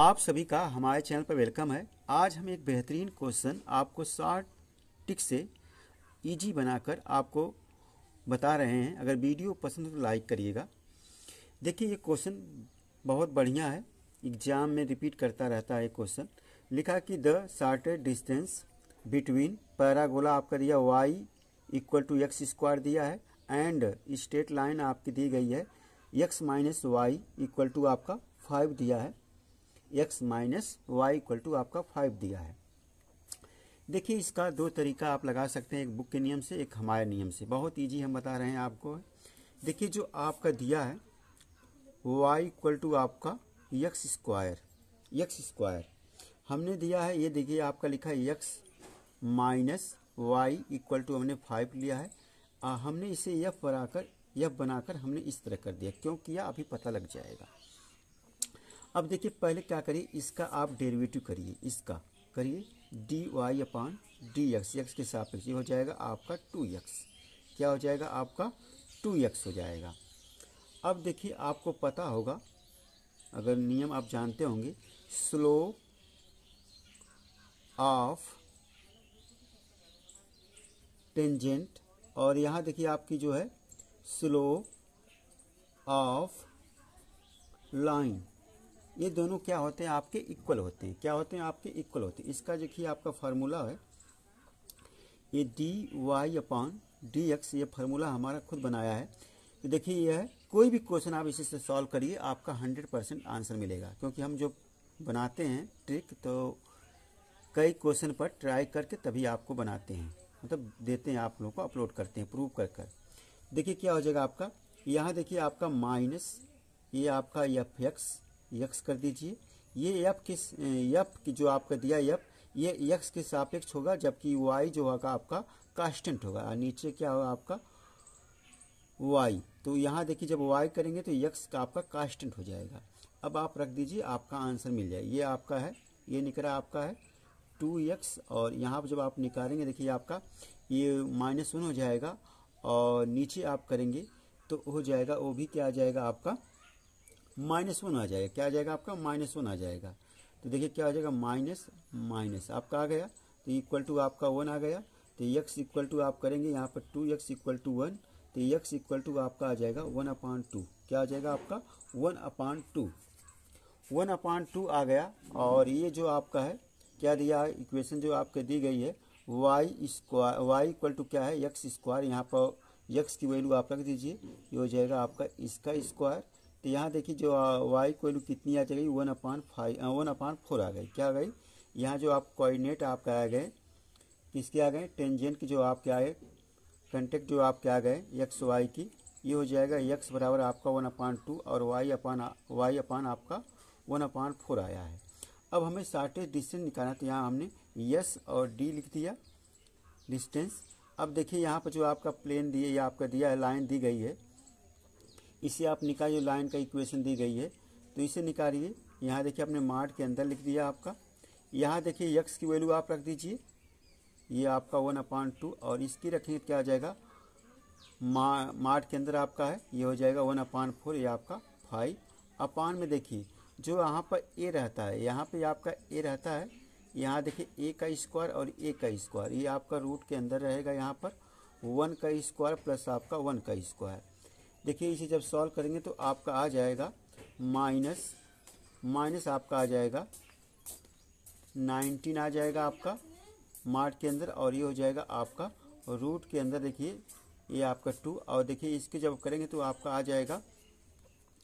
आप सभी का हमारे चैनल पर वेलकम है आज हम एक बेहतरीन क्वेश्चन आपको शॉर्ट टिक से इजी बनाकर आपको बता रहे हैं अगर वीडियो पसंद है तो लाइक करिएगा देखिए ये क्वेश्चन बहुत बढ़िया है एग्जाम में रिपीट करता रहता है क्वेश्चन लिखा कि the shortest distance between parabola आपका दिया Y equal to X square दिया है एंड स्टेट लाइन आपकी दी गई है X minus Y equal to आपका फाइव दिया है X minus Y equal to आपका फाइव दिया है देखिए इसका दो तरीका आप लगा सकते हैं एक बुक के नियम से एक हमारे नियम से बहुत ईजी हम बता रहे हैं आपको देखिए जो आपका दिया है वाई इक्वल टू आपका यक्स स्क्वायर यक्स स्क्वायर हमने दिया है ये देखिए आपका लिखा है X minus Y equal to हमने फाइव लिया है आ, हमने इसे यफ बनाकर यफ बनाकर हमने इस तरह कर दिया क्यों किया अभी पता लग जाएगा अब देखिए पहले क्या करिए इसका आप डेरिवेटिव करिए इसका करिए D Y upon D X X के सापेक्ष ये हो जाएगा आपका टू एक्स क्या हो जाएगा आपका टू एक्स हो जाएगा अब देखिए आपको पता होगा अगर नियम आप जानते होंगे स्लो ऑफ टेंजेंट और यहाँ देखिए आपकी जो है स्लो ऑफ लाइन ये दोनों क्या होते हैं आपके इक्वल होते हैं क्या होते हैं आपके इक्वल होते हैं इसका देखिए आपका फार्मूला है ये D Y upon D X ये फार्मूला हमारा खुद बनाया है तो देखिए यह है कोई भी क्वेश्चन आप इसी से सॉल्व करिए आपका हंड्रेड परसेंट आंसर मिलेगा क्योंकि हम जो बनाते हैं ट्रिक तो कई क्वेश्चन पर ट्राई करके तभी आपको बनाते हैं मतलब देते हैं आप लोगों को अपलोड करते हैं प्रूव कर कर देखिए क्या हो जाएगा आपका यहाँ देखिए आपका माइनस ये आपका एफ एक्स यक्स कर दीजिए ये यप किस यप की जो आपका दिया यप ये यक्स के सापेक्ष होगा जबकि वाई जो होगा आपका कांस्टेंट होगा और नीचे क्या होगा आपका वाई तो यहाँ देखिए जब वाई करेंगे तो यक्स का आपका कांस्टेंट हो जाएगा अब आप रख दीजिए आपका आंसर मिल जाए ये आपका है ये निकला आपका है टू यक्स और यहाँ पर जब आप निकालेंगे देखिए आपका ये माइनस वन हो जाएगा और नीचे आप करेंगे तो हो जाएगा वो भी क्या आ जाएगा आपका माइनस वन आ जाएगा क्या आ जाएगा आपका माइनस वन आ जाएगा तो देखिए क्या हो जाएगा माइनस माइनस आपका आ गया तो इक्वल टू आपका वन आ गया तो यक्स इक्वल टू आप करेंगे यहाँ पर two X equal to one तो यक्स इक्वल टू आपका आ जाएगा वन अपान टू क्या आ जाएगा आपका one upon two one upon two आ गया और ये जो आपका है क्या दिया इक्वेशन जो आपके दी गई है Y square Y equal to क्या है यक्स स्क्वायर यहाँ पर यक्स की वैल्यू आप रख दीजिए ये हो जाएगा आपका इसका स्क्वायर तो यहाँ देखिए जो वाई वैल्यू कितनी आ जाएगी one upon five one upon four आ गई क्या आ गई यहाँ जो आप कोऑर्डिनेट आपके आ गए किसके आ गए टेंजेंट के जो आपके आए कंटेक्ट जो आपके आ गए यक्स वाई की ये हो जाएगा यक्स बराबर आपका वन अपान टू और वाई अपान वाई अपान आपका वन अपान फोर आया है अब हमें शार्टेज डिस्टेंस निकालना तो यहाँ हमने यस और डी लिख दिया डिस्टेंस अब देखिए यहाँ पर जो आपका प्लेन दिए या आपका दिया है लाइन दी गई है इसे आप निकालिए लाइन का इक्वेशन दी गई है तो इसे निकालिए यहाँ देखिए आपने मार्ट के अंदर लिख दिया आपका यहाँ देखिए यक्स की वैल्यू आप रख दीजिए ये आपका वन अपॉइंट टू और इसकी रखेंगे क्या आ जाएगा मा, मार्ट के अंदर आपका है ये हो जाएगा वन अपॉइंट फोर ये आपका फाइव अपान में देखिए जो यहाँ पर ए रहता है यहाँ पर आपका ए रहता है यहाँ देखिए ए का स्क्वायर और ए का स्क्वायर ये आपका रूट के अंदर रहेगा यहाँ पर वन का स्क्वायर प्लस आपका वन का स्क्वायर देखिए इसे जब सॉल्व करेंगे तो आपका आ जाएगा माइनस माइनस आपका आ जाएगा नाइनटीन आ जाएगा आपका मार्ट के अंदर और ये हो जाएगा आपका रूट के अंदर देखिए ये आपका टू और देखिए इसके जब करेंगे तो आपका आ जाएगा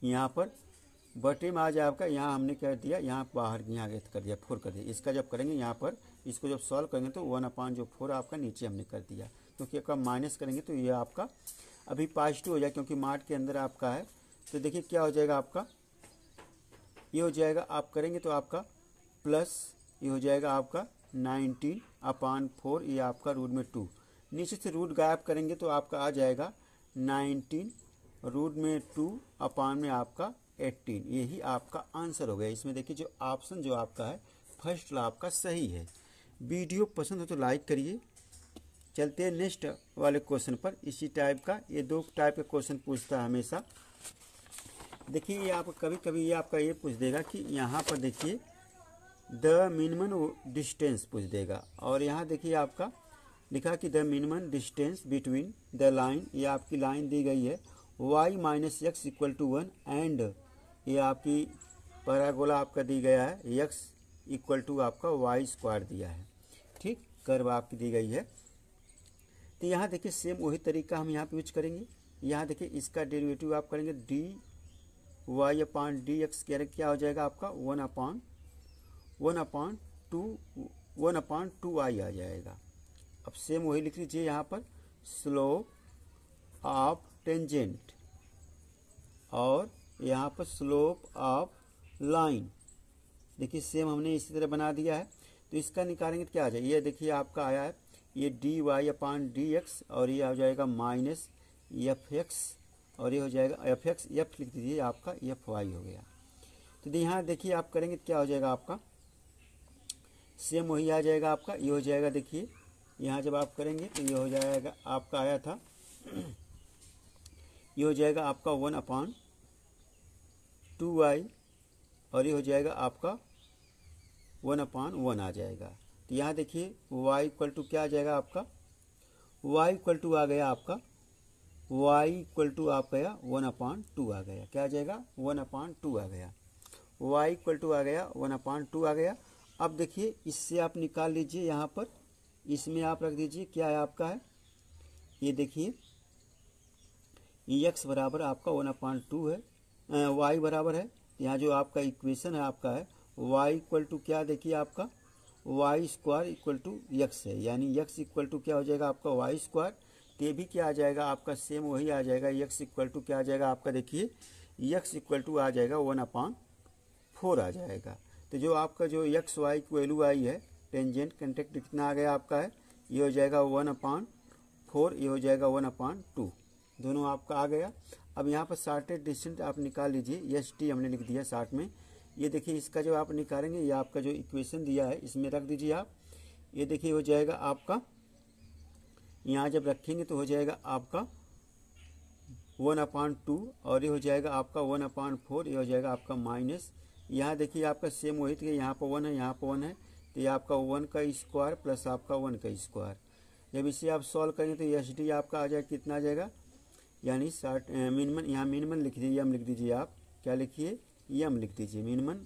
यहाँ पर बटे में आ जाए आपका यहाँ हमने कर दिया यहाँ बाहर यहाँ कर दिया फोर कर दिया इसका जब करेंगे यहाँ पर इसको जब सॉल्व करेंगे तो वन अपान जो फोर आपका नीचे हमने कर दिया क्योंकि तो आपका माइनस करेंगे तो ये आपका अभी पॉजिटिव हो जाए क्योंकि मार्ट के अंदर आपका है तो देखिए क्या हो जाएगा आपका ये हो जाएगा आप करेंगे तो आपका प्लस ये हो जाएगा आपका नाइनटीन अपान फोर ये आपका रूट में टू नीचे से रूट गायब करेंगे तो आपका आ जाएगा नाइनटीन रूट में टू अपान में आपका एट्टीन यही आपका आंसर हो गया इसमें देखिए जो ऑप्शन जो आपका है फर्स्ट आपका सही है वीडियो पसंद हो तो लाइक करिए चलते हैं नेक्स्ट वाले क्वेश्चन पर इसी टाइप का ये दो टाइप के क्वेश्चन पूछता है हमेशा देखिए ये आप कभी कभी ये आपका ये पूछ देगा कि यहाँ पर देखिए द मिनिमम डिस्टेंस पूछ देगा और यहाँ देखिए आपका लिखा कि the minimum distance between the line ये आपकी लाइन दी गई है Y minus X equal to one and ये आपकी पैरागोला आपका दी गया है यक्स इक्वल टू आपका वाई स्क्वायर दिया है ठीक कर्व आपकी दी गई है तो यहाँ देखिए सेम वही तरीका हम यहाँ पे यूज करेंगे यहाँ देखिए इसका डेरिवेटिव आप करेंगे D Y upon D X क्या क्या हो जाएगा आपका one upon one upon two one upon two आई आ जाएगा अब सेम वही लिख लीजिए यहाँ पर स्लोप ऑफ टेंजेंट और यहाँ पर स्लोप ऑफ लाइन देखिए सेम हमने इसी तरह बना दिया है तो इसका निकालेंगे तो क्या आ जाए ये देखिए आपका आया है ये D Y upon D x और ये हो जाएगा माइनस एफ एक्स और ये हो जाएगा एफ एक्स एफ लिख दीजिए आपका एफ वाई हो गया तो यहाँ देखिए आप करेंगे तो क्या हो जाएगा आपका सेम वही आ जाएगा आपका ये हो जाएगा देखिए यहाँ जब आप करेंगे तो ये हो जाएगा आपका आया था ये हो जाएगा आपका वन अपान टू वाई और ये हो जाएगा आपका वन अपान वन आ जाएगा तो यहाँ देखिए y इक्वल टू क्या आ जाएगा आपका y इक्वल टू आ गया आपका y इक्वल टू आप गया वन अपॉन टू आ गया क्या आ जाएगा वन अपॉन टू आ गया y इक्वल टू आ गया वन अपॉन टू आ गया अब देखिए इससे आप निकाल लीजिए यहाँ पर इसमें आप रख दीजिए क्या है आपका है ये देखिए एक्स बराबर आपका वन अपॉइंट टू है वाई बराबर है यहाँ जो आपका इक्वेशन है आपका है वाई इक्वल टू क्या देखिए आपका Y square equal to x है यानी यक्स इक्वल टू क्या हो जाएगा आपका वाई स्क्वायर ये भी क्या आ जाएगा आपका सेम वही आ जाएगा यक्स इक्वल टू क्या आ जाएगा आपका देखिए यक्स इक्वल टू आ जाएगा वन अपॉन फोर आ जाएगा तो जो आपका जो यक्स वाई की वैल्यू आई है टेंजेंट कंटेक्ट कितना आ गया आपका है ये हो जाएगा वन अपॉन फोर ये हो जाएगा वन अपॉन टू दोनों आपका आ गया अब यहाँ पर शार्टेड डिस्टेंस आप निकाल लीजिए एस टी हमने लिख दिया शार्ट में ये देखिए इसका जो आप निकालेंगे ये आपका जो इक्वेशन दिया है इसमें रख दीजिए आप ये देखिए हो जाएगा आपका यहाँ जब रखेंगे तो हो जाएगा आपका वन अपॉन टू और ये हो जाएगा आपका वन अपॉन फोर ये हो जाएगा आपका माइनस यहाँ देखिए आपका सेम वही थी तो यहाँ पर वन है यहाँ पर वन है तो ये आपका वन का स्क्वायर प्लस आपका वन का स्क्वायर जब इसे आप सॉल्व करेंगे तो एस डी आपका आ जाएगा कितना आ जाएगा यानी साठ मिनिमम यहाँ मिनिमम लिख दीजिए हम लिख दीजिए आप क्या लिखिए यम लिख दीजिए मिनिमम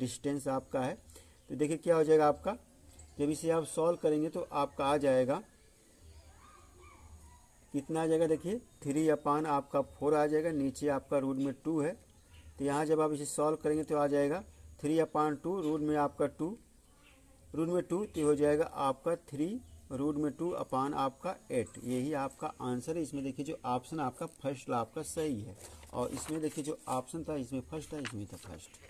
डिस्टेंस आपका है तो देखिए क्या हो जाएगा आपका जब इसे आप सॉल्व करेंगे तो आपका आ जाएगा कितना आ जाएगा देखिए थ्री अपान आपका फोर आ जाएगा नीचे आपका रूट में टू है तो यहाँ जब आप इसे सॉल्व करेंगे तो आ जाएगा थ्री अपान टू रूट में आपका टू रूट में टू तो हो जाएगा आपका थ्री रूट में टू अपान आपका एट यही आपका आंसर है इसमें देखिए जो ऑप्शन आपका फर्स्ट आपका सही है और इसमें देखिए जो ऑप्शन था इसमें फर्स्ट था इसमें था फर्स्ट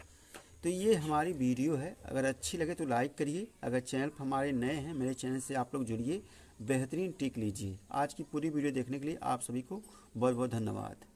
तो ये हमारी वीडियो है अगर अच्छी लगे तो लाइक करिए अगर चैनल हमारे नए हैं मेरे चैनल से आप लोग जुड़िए बेहतरीन टिक लीजिए आज की पूरी वीडियो देखने के लिए आप सभी को बहुत बहुत धन्यवाद